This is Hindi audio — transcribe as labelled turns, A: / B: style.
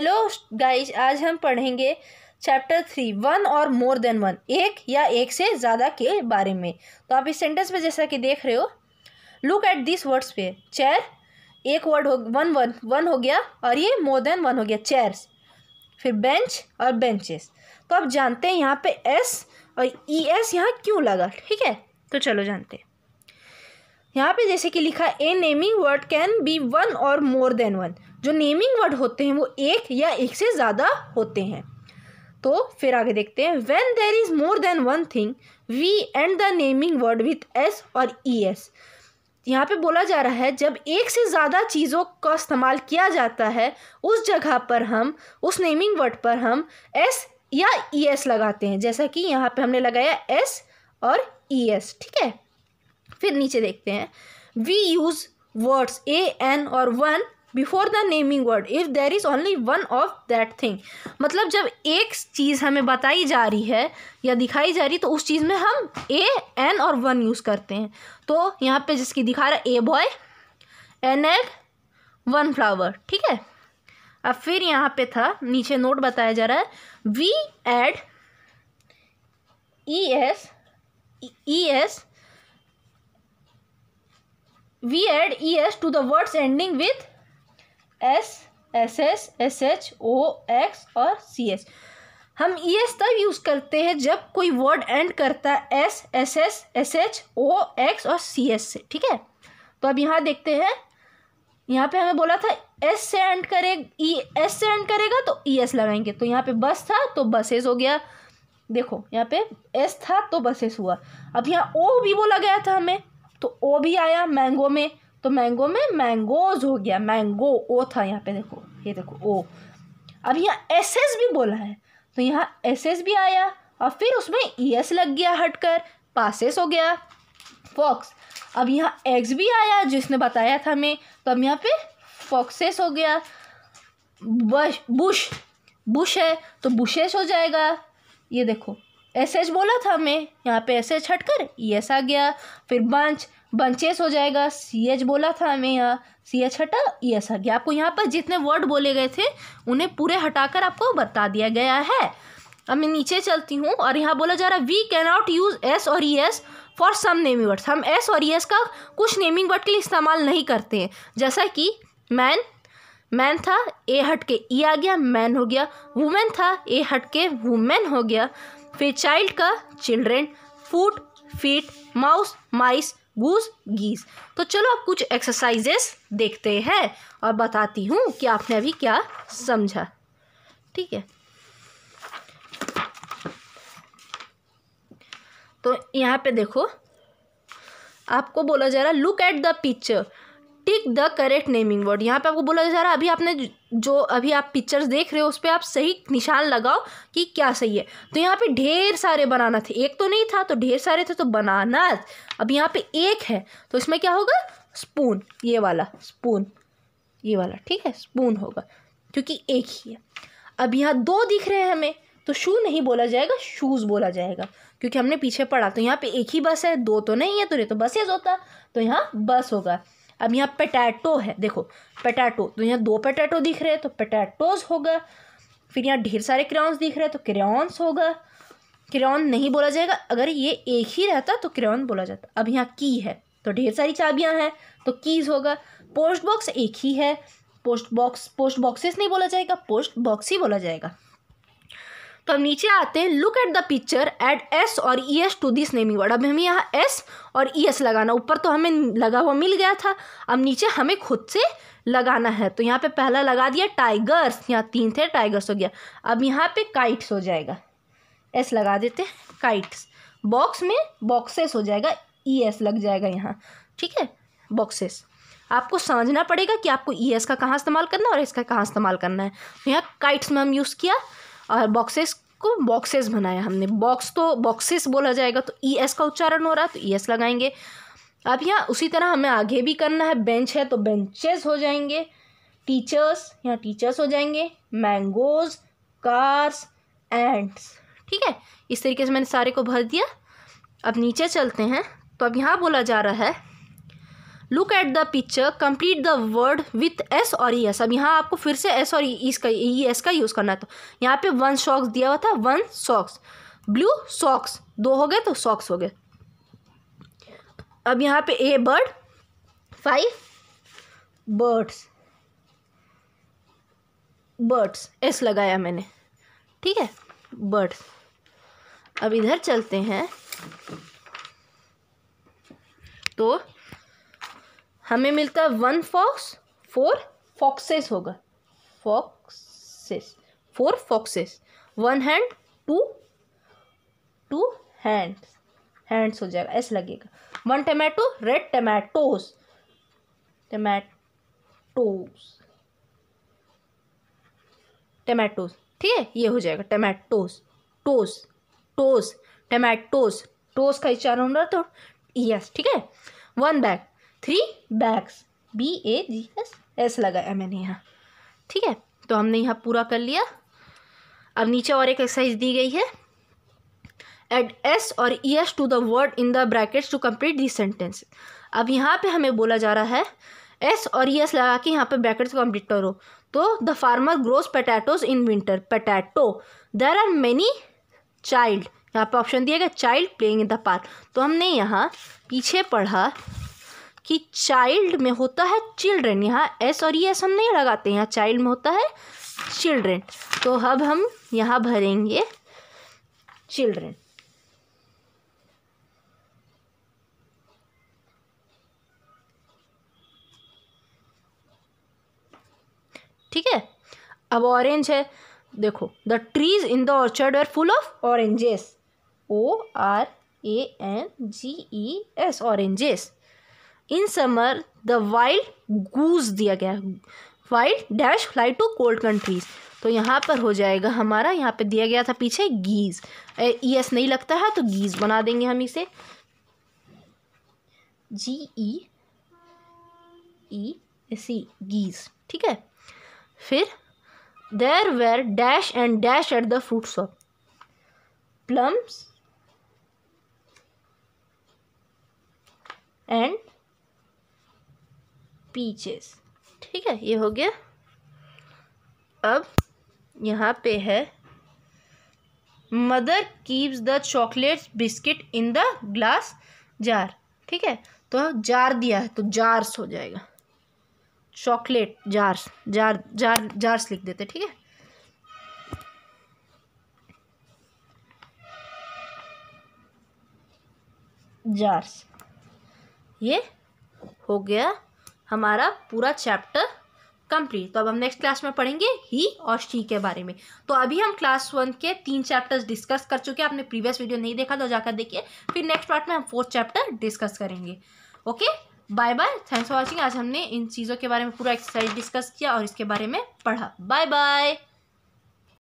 A: हेलो गाइस आज हम पढ़ेंगे चैप्टर थ्री वन और मोर देन वन एक या एक से ज़्यादा के बारे में तो आप इस सेंटेंस में जैसा कि देख रहे हो लुक एट दिस वर्ड्स पे चेयर एक वर्ड हो वन वन वन हो गया और ये मोर देन वन हो गया चेयर्स फिर बेंच और बेंचेस तो आप जानते हैं यहाँ पे एस और ई e एस यहाँ क्यों लगा ठीक है तो चलो जानते हैं यहाँ पे जैसे कि लिखा a naming word can be one और मोर देन वन जो नेमिंग वर्ड होते हैं वो एक या एक से ज़्यादा होते हैं तो फिर आगे देखते हैं when there is more than one thing we and the naming word with S और ई एस यहाँ पे बोला जा रहा है जब एक से ज़्यादा चीज़ों का इस्तेमाल किया जाता है उस जगह पर हम उस नेमिंग वर्ड पर हम एस या ई e एस लगाते हैं जैसा कि यहाँ पे हमने लगाया एस और ई e एस ठीक है फिर नीचे देखते हैं we use words A an और one before the naming word if there is only one of that thing मतलब जब एक चीज़ हमें बताई जा रही है या दिखाई जा रही है तो उस चीज़ में हम ए एन और वन यूज़ करते हैं तो यहाँ पे जिसकी दिखा रहा है a boy an egg one flower ठीक है अब फिर यहाँ पे था नीचे नोट बताया जा रहा है we add E S E S add E S to the words ending with S S S S H O X और सी एच हम ई e, एस तब यूज़ करते हैं जब कोई वर्ड एंड करता है S S S S H O X और सी एस से ठीक है तो अब यहाँ देखते हैं यहाँ पे हमें बोला था एस से एंड करे ई e, एस से एंड करेगा तो ई e, एस लगाएंगे तो यहाँ पे बस था तो बसेस हो गया देखो यहाँ पे एस था तो बसेस हुआ अब यहाँ ओ भी बोला गया था हमें तो ओ भी आया मैंगो में तो मैंगो में मैंगोज हो गया मैंगो ओ था यहाँ पे देखो ये देखो ओ अब यहाँ एस एस भी बोला है तो यहाँ एस एस भी आया और फिर उसमें ई e एस लग गया हटकर पासेस हो गया फॉक्स अब यहाँ एक्स भी आया जिसने बताया था हमें तो अब यहाँ पे फॉक्सेस हो गया बश बुश बुश है तो बुशेस हो जाएगा ये देखो एस एच बोला था हमें यहाँ पे एस एच हट कर ई e एस आ गया फिर बंच बंचेस हो जाएगा सी एच बोला था हमें यहाँ सी एच हटा ई e एस आ गया आपको यहाँ पर जितने वर्ड बोले गए थे उन्हें पूरे हटाकर आपको बता दिया गया है अब मैं नीचे चलती हूँ और यहाँ बोला जा रहा है we can not use S और E S for some naming words हम एस और ई एस का कुछ नेमिंग वर्ड के लिए इस्तेमाल नहीं करते हैं जैसा कि मैन मैन था ए हट के ई e आ गया मैन हो गया वुमेन था ए हट के वुमेन हो गया फिर चाइल्ड का children foot feet mouse mice goose geese तो चलो अब कुछ एक्सरसाइजेस देखते हैं और बताती हूँ कि आपने अभी क्या समझा ठीक है तो यहाँ पे देखो आपको बोला जा रहा look at the picture pick the correct naming word यहाँ पे आपको बोला जा रहा है अभी आपने जो अभी आप पिक्चर्स देख रहे हो उस पर आप सही निशान लगाओ कि क्या सही है तो यहाँ पे ढेर सारे बनाना थे एक तो नहीं था तो ढेर सारे थे तो बनाना अब यहाँ पे एक है तो इसमें क्या होगा स्पून ये वाला स्पून ये वाला ठीक है स्पून होगा क्योंकि एक ही है अब यहाँ दो दिख रहे हैं हमें तो शू नहीं बोला जाएगा शूज़ बोला जाएगा क्योंकि हमने पीछे पढ़ा तो यहाँ पे एक ही बस है दो तो नहीं है तो ये तो बसेज होता तो यहाँ बस होगा अब यहाँ पटैटो है देखो पटैटो तो यहाँ दो पटैटो दिख रहे हैं तो पटैटोज होगा फिर यहाँ ढेर सारे क्रेन्स दिख रहे हैं तो क्रेन्स होगा क्रेन नहीं बोला जाएगा अगर ये एक ही रहता तो क्रेन बोला जाता अब यहाँ की है तो ढेर सारी चाबियाँ हैं तो कीज़ होगा पोस्ट बॉक्स एक ही है पोस्ट बॉक्स पोस्ट बॉक्सेस नहीं बोला जाएगा पोस्ट बॉक्स ही बोला जाएगा तो हम नीचे आते हैं look at the picture add S और E S to this naming word अब हमें यहाँ एस और ई e एस लगाना ऊपर तो हमें लगा हुआ मिल गया था अब नीचे हमें खुद से लगाना है तो यहाँ पे पहला लगा दिया टाइगर्स यहाँ तीन थे टाइगर्स हो गया अब यहाँ पे काइट्स हो जाएगा एस लगा देते हैं काइट्स बॉक्स में बॉक्सेस हो जाएगा ई e एस लग जाएगा यहाँ ठीक है बॉक्सेस आपको समझना पड़ेगा कि आपको ई e एस का कहाँ इस्तेमाल करना है और इसका कहाँ इस्तेमाल करना है तो यहाँ काइट्स में हम यूज़ किया और बॉक्सेस को बॉक्सेस बनाया हमने बॉक्स तो बॉक्सेस बोला जाएगा तो ई e एस का उच्चारण हो रहा है तो ई e एस लगाएंगे अब यहाँ उसी तरह हमें आगे भी करना है बेंच है तो बेंचेस हो जाएंगे टीचर्स यहाँ टीचर्स हो जाएंगे मैंगोज कार्स एंड्स ठीक है इस तरीके से मैंने सारे को भर दिया अब नीचे चलते हैं तो अब यहाँ बोला जा रहा है look at the picture complete the word with S और ई e. एस अब यहाँ आपको फिर से एस और ई e, e का ई एस का यूज़ करना था तो यहाँ पे वन सॉक्स दिया हुआ था वन सॉक्स ब्लू सॉक्स दो हो गए तो सॉक्स हो गए अब यहाँ पे a bird five birds birds S लगाया मैंने ठीक है बर्ड्स अब इधर चलते हैं तो हमें मिलता है वन फॉक्स फोर फॉक्सेस होगा foxes four foxes one hand two two hands hands हो जाएगा ऐसे लगेगा one tomato red tomatoes tomatoes tomatoes ठीक है ये हो जाएगा tomatoes toes toes tomatoes toes का इच्छा चार होना तो यस ठीक है one bag three bags B A G S S लगाया मैंने यहाँ ठीक है तो हमने यहाँ पूरा कर लिया अब नीचे और एक एक्सरसाइज दी गई है एड एस और E S to the word in the brackets to complete this sentence अब यहाँ पे हमें बोला जा रहा है एस और ई e एस लगा के यहाँ पे ब्रैकेट्स कंप्लीट करो तो the farmer grows potatoes in winter potato there are many child यहाँ पे ऑप्शन दिया गया child playing in the park तो हमने यहाँ पीछे पढ़ा कि चाइल्ड में होता है चिल्ड्रेन यहाँ एस और ई e एस हम नहीं लगाते यहाँ चाइल्ड में होता है चिल्ड्रेन तो अब हम यहाँ भरेंगे चिल्ड्रेन ठीक है अब ऑरेंज है देखो the trees in the orchard are full of oranges O R A N G E S oranges in summer the wild goose दिया गया wild dash fly to cold countries तो यहाँ पर हो जाएगा हमारा यहाँ पे दिया गया था पीछे गीज ई एस e नहीं लगता है तो गीज बना देंगे हम इसे जी ई ई सी गीज ठीक है फिर there were dash and dash at the fruit shop plums and peaches ठीक है ये हो गया अब यहाँ पे है mother keeps the chocolate biscuit in the glass jar ठीक है तो जार दिया है तो जार्स हो जाएगा chocolate jars jar jar jars लिख देते ठीक है जार्स ये हो गया हमारा पूरा चैप्टर कंप्लीट तो अब हम नेक्स्ट क्लास में पढ़ेंगे ही और शी के बारे में तो अभी हम क्लास वन के तीन चैप्टर्स डिस्कस कर चुके हैं आपने प्रीवियस वीडियो नहीं देखा तो जाकर देखिए फिर नेक्स्ट पार्ट में हम फोर्थ चैप्टर डिस्कस करेंगे okay bye bye thanks for watching आज हमने इन चीज़ों के बारे में पूरा एक्सरसाइज डिस्कस किया और इसके बारे में पढ़ा बाय बाय